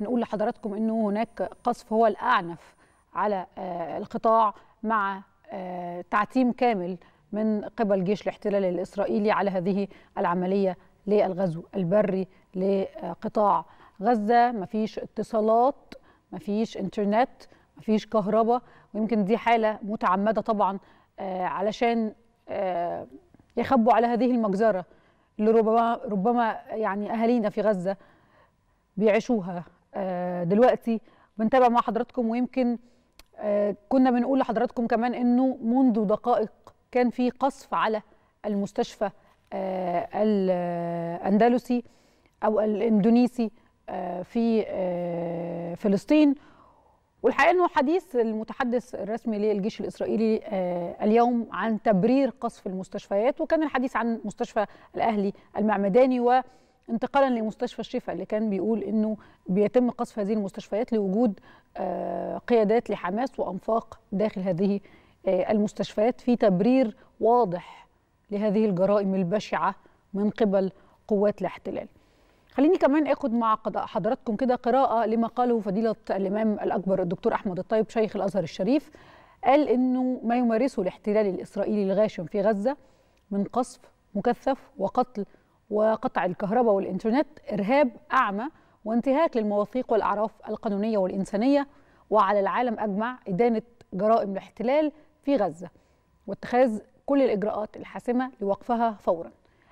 نقول لحضراتكم انه هناك قصف هو الاعنف على آه، القطاع مع آه، تعتيم كامل من قبل جيش الاحتلال الاسرائيلي على هذه العمليه للغزو البري لقطاع غزه مفيش اتصالات مفيش انترنت مفيش كهرباء ويمكن دي حاله متعمده طبعا آه، علشان يخبوا على هذه المجزره اللي ربما ربما يعني اهالينا في غزه بيعيشوها دلوقتي بنتابع مع حضراتكم ويمكن آه، كنا بنقول لحضراتكم كمان انه منذ دقائق كان في قصف على المستشفى آه، الاندلسي آه، او الاندونيسي في فلسطين والحقيقه انه حديث المتحدث الرسمي للجيش الاسرائيلي اليوم عن تبرير قصف المستشفيات وكان الحديث عن مستشفى الاهلي المعمداني و انتقالا لمستشفى الشفاء اللي كان بيقول انه بيتم قصف هذه المستشفيات لوجود آه، قيادات لحماس وانفاق داخل هذه آه، المستشفيات في تبرير واضح لهذه الجرائم البشعه من قبل قوات الاحتلال. خليني كمان اخد مع حضراتكم كده قراءه لما قاله فضيله الامام الاكبر الدكتور احمد الطيب شيخ الازهر الشريف قال انه ما يمارسه الاحتلال الاسرائيلي الغاشم في غزه من قصف مكثف وقتل وقطع الكهرباء والإنترنت إرهاب أعمى وانتهاك للمواثيق والأعراف القانونية والإنسانية وعلى العالم أجمع إدانة جرائم الاحتلال في غزة واتخاذ كل الإجراءات الحاسمة لوقفها فورا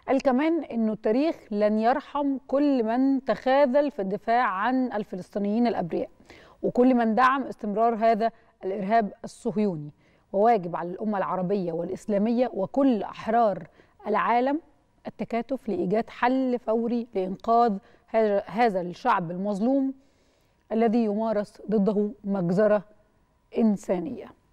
قال كمان أنه التاريخ لن يرحم كل من تخاذل في الدفاع عن الفلسطينيين الأبرياء وكل من دعم استمرار هذا الإرهاب الصهيوني وواجب على الأمة العربية والإسلامية وكل أحرار العالم التكاتف لايجاد حل فوري لانقاذ هذا الشعب المظلوم الذي يمارس ضده مجزره انسانيه